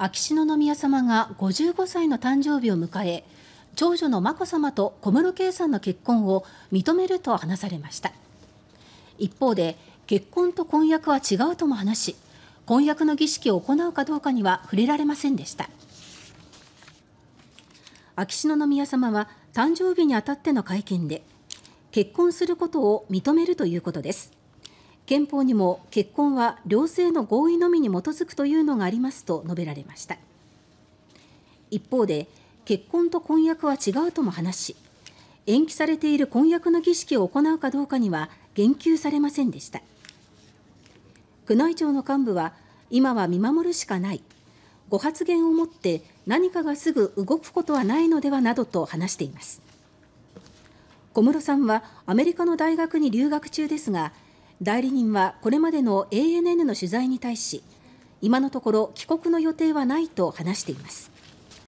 秋篠宮さまが55歳の誕生日を迎え長女の眞子さまと小室圭さんの結婚を認めると話されました一方で結婚と婚約は違うとも話し婚約の儀式を行うかどうかには触れられませんでした秋篠宮さまは誕生日にあたっての会見で結婚することを認めるということです憲法にも結婚は両性の合意のみに基づくというのがありますと述べられました一方で結婚と婚約は違うとも話し延期されている婚約の儀式を行うかどうかには言及されませんでした宮内庁の幹部は今は見守るしかないご発言をもって何かがすぐ動くことはないのではなどと話しています小室さんはアメリカの大学に留学中ですが代理人はこれまでの ＡＮＮ の取材に対し今のところ帰国の予定はないと話しています。